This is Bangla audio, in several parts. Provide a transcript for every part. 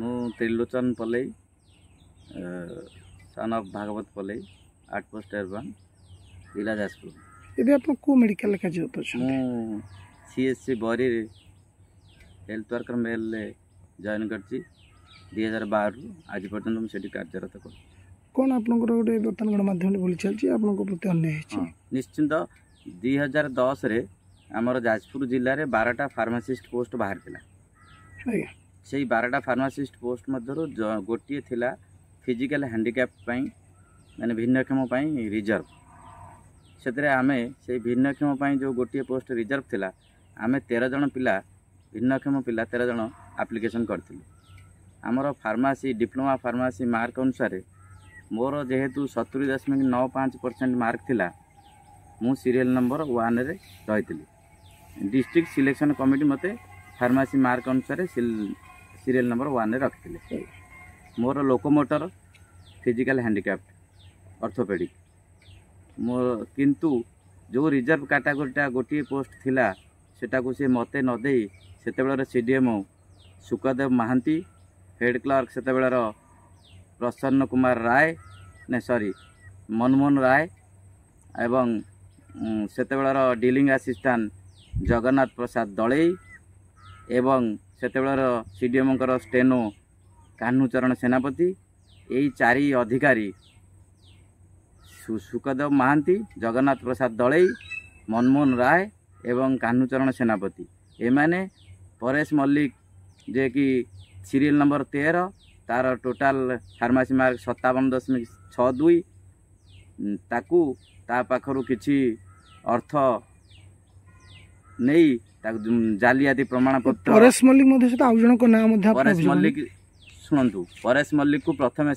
मु त्रिलोचन पलई सन अफ भागवत पलई आठ पोस्ट एरवान जिला Jajpur medical C S C Bari health worker mail John कर बार आज पर्यटन मुझे कार्यरत कर कौन आप गणमाध्यम बोली चलती आप निश्चिंत दुई हजार दस रे आम जाजपुर जिले में बारटा फार्मासीस्ट पोस्ट बाहर ସେହି ବାରଟା ଫାର୍ମାସିଷ୍ଟ ପୋଷ୍ଟ ମଧ୍ୟରୁ ଗୋଟିଏ ଥିଲା ଫିଜିକାଲ ହ୍ୟାଣ୍ଡିକ୍ୟାପ୍ ପାଇଁ ମାନେ ଭିନ୍ନକ୍ଷମ ପାଇଁ ରିଜର୍ଭ ସେଥିରେ ଆମେ ସେଇ ଭିନ୍ନକ୍ଷମ ପାଇଁ ଯେଉଁ ଗୋଟିଏ ପୋଷ୍ଟ ରିଜର୍ଭ ଥିଲା ଆମେ ତେର ଜଣ ପିଲା ଭିନ୍ନକ୍ଷମ ପିଲା ତେର ଜଣ ଆପ୍ଲିକେସନ୍ କରିଥିଲୁ ଆମର ଫାର୍ମାସି ଡିପ୍ଲୋମା ଫାର୍ମାସି ମାର୍କ ଅନୁସାରେ ମୋର ଯେହେତୁ ସତୁରି ଦଶମିକ ନଅ ପାଞ୍ଚ ପରସେଣ୍ଟ ମାର୍କ ଥିଲା ମୁଁ ସିରିଏଲ୍ ନମ୍ବର ୱାନ୍ରେ ରହିଥିଲି ଡିଷ୍ଟ୍ରିକ୍ଟ ସିଲେକ୍ସନ୍ କମିଟି ମୋତେ ଫାର୍ମାସି ମାର୍କ ଅନୁସାରେ ସିରିଏଲ୍ ନମ୍ବର ୱାନ୍ରେ ରଖିଥିଲେ ମୋର ଲୋକମୋଟର ଫିଜିକାଲ୍ ହ୍ୟାଣ୍ଡିକ୍ୟାପ୍ଟ ଅର୍ଥୋପେଡ଼ିକ୍ ମୋ କିନ୍ତୁ ଯେଉଁ ରିଜର୍ଭ କାଟାଗୋରୀଟା ଗୋଟିଏ ପୋଷ୍ଟ ଥିଲା ସେଟାକୁ ସେ ମୋତେ ନ ଦେଇ ସେତେବେଳର C D M Sukadev Mohanty head clerk ସେତେବେଳର ପ୍ରସନ୍ନ କୁମାର ରାୟ ନାଇଁ ସରି ମନମୋହନ ରାୟ ଏବଂ ସେତେବେଳର ଡିଲିଂ ଆସିଷ୍ଟାଣ୍ଟ ଜଗନ୍ନାଥ ପ୍ରସାଦ ଦଳେଇ ଏବଂ ସେତେବେଳର ସି ଡି ଏମ୍ଙ୍କର ଷ୍ଟେନୋ କାହ୍ନୁଚରଣ ସେନାପତି ଏଇ ଚାରି ଅଧିକାରୀ ସୁକଦେବ ମହାନ୍ତି ଜଗନ୍ନାଥ ପ୍ରସାଦ ଦଳେଇ ମନମୋହନ ରାୟ ଏବଂ କାହ୍ନୁଚରଣ ସେନାପତି ଏମାନେ ପରେଶ ମଲ୍ଲିକ ଯିଏକି ସିରିଏଲ୍ ନମ୍ବର ତେର ତା'ର ଟୋଟାଲ ଫାର୍ମାସି ମାର୍କ ସତାବନ ଦଶମିକ ଛଅ ଦୁଇ ତାକୁ ତା ପାଖରୁ କିଛି ଅର୍ଥ नै जालियाती प्रमाणपत्र परेश मल्लिक सता आउँदो नाम परेश मल्लिक सुनन्तु परेश मल्लिक मल्लिकको प्रथमे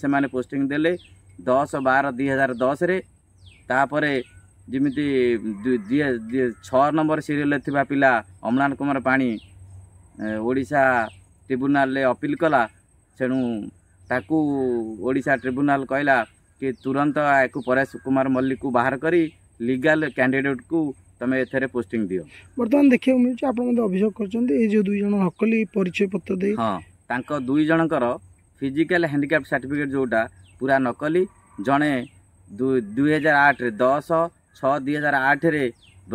10 12 2010 रे दुई हजार दसैँ तिमी छबर सिरियल पिया अमलान कुमार पाणी ओडिसा ट्रिब्युनल ले अपील कला सेनु ओडिसा ट्रिब्युनल त्रिब्युनाल क्या तुरन्त यु परेश कुमार मल्लिक को बाहर करी लीगल कैंडिडेट को তুমি এতে পোস্টিং দিও বর্তমান দেখা মিলুଛି আপনার অভিযোগ করছেন এই যে দুই জন নকলি পরিচয় পত্র দিয়ে হ্যাঁ তাঙ্ক দুই জনকর ফিজিক্যাল হ্যান্ডিক্যাপ সার্টিফিকেট যেটা পুরা নকলি জনে দুই হাজার আট দশ ছ দুই হাজার আঠরে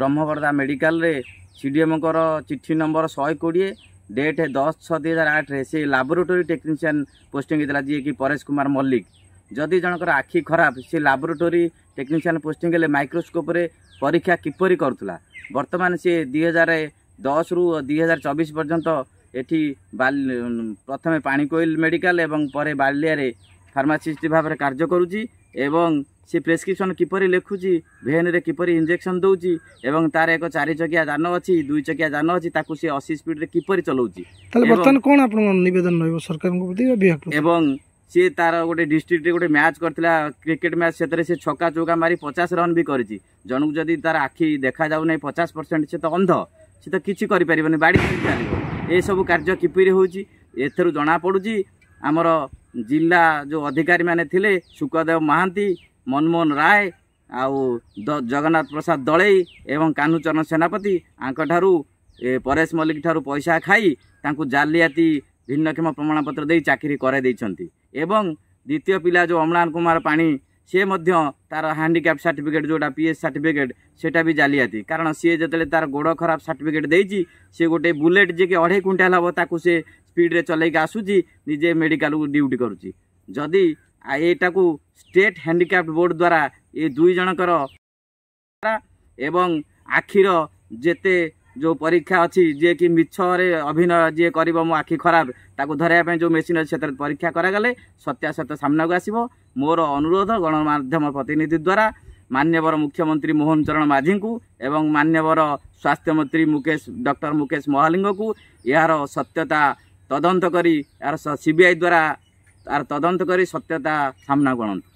রে মেডিকালে সিডিএমকর চিঠি নম্বর শহে কোড়িয়ে ডেট দশ ছ দুই হাজার আঠরে সে ল্যাবোরেটোরি টেকনিশিয়ান পোস্টিং হয়েছিল যিয়ে কি পরেশ কুমার মল্লিক ଯଦି ଜଣଙ୍କର ଆଖି ଖରାପ ସେ ଲାବୋରେଟୋରୀ ଟେକ୍ନିସିଆନ୍ ପୋଷ୍ଟିଂ ହେଲେ ମାଇକ୍ରୋସ୍କୋପ୍ରେ ପରୀକ୍ଷା କିପରି କରୁଥିଲା ବର୍ତ୍ତମାନ ସେ ଦୁଇ ହଜାର ଦଶରୁ ଦୁଇ ହଜାର ଚବିଶ ପର୍ଯ୍ୟନ୍ତ ଏଠି ପ୍ରଥମେ ପାଣିକୋଇଲ ମେଡ଼ିକାଲ ଏବଂ ପରେ ବାଲିଆରେ ଫାର୍ମାସିଷ୍ଟ ଭାବରେ କାର୍ଯ୍ୟ କରୁଛି ଏବଂ ସେ ପ୍ରେସକ୍ରିପସନ୍ କିପରି ଲେଖୁଛି ଭେନ୍ରେ କିପରି ଇଞ୍ଜେକ୍ସନ୍ ଦେଉଛି ଏବଂ ତା'ର ଏକ ଚାରିଚକିଆ ଯାନ ଅଛି ଦୁଇ ଚକିଆ ଯାନ ଅଛି ତାକୁ ସେ ଅଶୀ ସ୍ପିଡ଼୍ରେ କିପରି ଚଲାଉଛି ବର୍ତ୍ତମାନ କ'ଣ ଆପଣଙ୍କ ନିବେଦନ ରହିବ ସରକାରଙ୍କ ପ୍ରତି ଏବଂ সি তার গোটে ডিস্ট্রিক্টরে গোটে ম্যাচ করেছিল ক্রিকেট ম্যাচ সেতরে সে ছকা চৌকা মারি পচাশ রন বি করেছি জনক যদি তার আখি দেখা যাও না পচাশ পরসেন্ট সে তো অন্ধ সে তো কিছু করিপারিবনি বাড়ি চালিব এসব কার্য কিপরি হচ্ছে এথর জনাপড়ুছি আমার ଜିଲ୍ଲା ଯେଉଁ ଅଧିକାରୀମାନେ ଥିଲେ ଶୁକଦେବ ମହାନ୍ତି ମନମୋହନ ରାୟ ଆଉ ଜଗନ୍ନାଥ ପ୍ରସାଦ ଦଳେଇ ଏବଂ କାହ୍ନୁଚରଣ ସେନାପତି ଆଙ୍କଠାରୁ ପରେଶ ମଲ୍ଲିକ ଠାରୁ ପଇସା ଖାଇ ତାଙ୍କୁ ଜାଲିଆତି ଭିନ୍ନକ୍ଷମ ପ୍ରମାଣପତ୍ର ଦେଇ ଚାକିରି କରାଇ ଦେଇଛନ୍ତି ଏବଂ ଦ୍ୱିତୀୟ ପିଲା ଯେଉଁ ଅମ୍ଳାନ କୁମାର ପାଣି ସିଏ ମଧ୍ୟ ତାର ହ୍ୟାଣ୍ଡିକ୍ୟାପ୍ ସାର୍ଟିଫିକେଟ୍ ଯେଉଁଟା ପି ଏସ୍ ସାର୍ଟିଫିକେଟ୍ ସେଇଟା ବି ଜାଲିଆତି କାରଣ ସିଏ ଯେତେବେଳେ ତାର ଗୋଡ଼ ଖରାପ ସାର୍ଟିଫିକେଟ୍ ଦେଇଛି ସିଏ ଗୋଟେ ବୁଲେଟ୍ ଯିଏକି ଅଢ଼େଇ କୁଇଣ୍ଟାଲ ହେବ ତାକୁ ସେ ସ୍ପିଡ଼ରେ ଚଲେଇକି ଆସୁଛି ନିଜେ ମେଡ଼ିକାଲକୁ ଡ୍ୟୁଟି କରୁଛି ଯଦି ଏଇଟାକୁ ଷ୍ଟେଟ୍ ହ୍ୟାଣ୍ଡିକ୍ୟାପ୍ ବୋର୍ଡ଼ ଦ୍ୱାରା ଏ ଦୁଇ ଜଣଙ୍କର ଏବଂ ଆଖିର ଯେତେ ଯେଉଁ ପରୀକ୍ଷା ଅଛି ଯିଏକି ମିଛରେ ଅଭିନୟ ଯିଏ କରିବ ମୋ ଆଖି ଖରାପ ତାକୁ ଧରିବା ପାଇଁ ଯେଉଁ ମେସିନ୍ ଅଛି ସେଥିରେ ପରୀକ୍ଷା କରାଗଲେ ସତ୍ୟାସତ୍ୟ ସାମ୍ନାକୁ ଆସିବ ମୋର ଅନୁରୋଧ ଗଣମାଧ୍ୟମ ପ୍ରତିନିଧି ଦ୍ୱାରା ମାନ୍ୟବର ମୁଖ୍ୟମନ୍ତ୍ରୀ ମୋହନ ଚରଣ ମାଝୀଙ୍କୁ ଏବଂ ମାନ୍ୟବର ସ୍ୱାସ୍ଥ୍ୟମନ୍ତ୍ରୀ ମୁକେଶ ଡକ୍ଟର ମୁକେଶ ମହାଲିଙ୍ଗକୁ ଏହାର ସତ୍ୟତା ତଦନ୍ତ କରି ଏହାର ସି ବି ଆଇ ଦ୍ୱାରା ତା'ର ତଦନ୍ତ କରି ସତ୍ୟତା ସାମ୍ନାକୁ ଆଣନ୍ତୁ